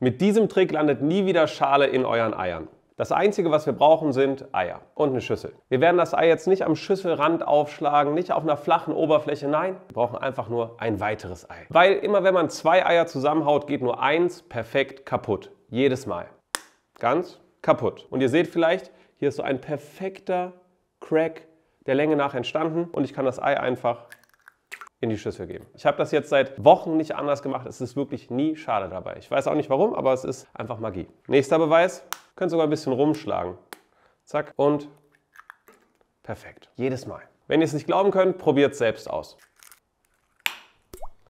Mit diesem Trick landet nie wieder Schale in euren Eiern. Das einzige, was wir brauchen, sind Eier und eine Schüssel. Wir werden das Ei jetzt nicht am Schüsselrand aufschlagen, nicht auf einer flachen Oberfläche, nein, wir brauchen einfach nur ein weiteres Ei. Weil immer wenn man zwei Eier zusammenhaut, geht nur eins perfekt kaputt. Jedes Mal. Ganz kaputt. Und ihr seht vielleicht, hier ist so ein perfekter Crack der Länge nach entstanden und ich kann das Ei einfach in die Schüssel geben. Ich habe das jetzt seit Wochen nicht anders gemacht. Es ist wirklich nie schade dabei. Ich weiß auch nicht warum, aber es ist einfach Magie. Nächster Beweis, könnt sogar ein bisschen rumschlagen. Zack und perfekt. Jedes Mal. Wenn ihr es nicht glauben könnt, probiert es selbst aus.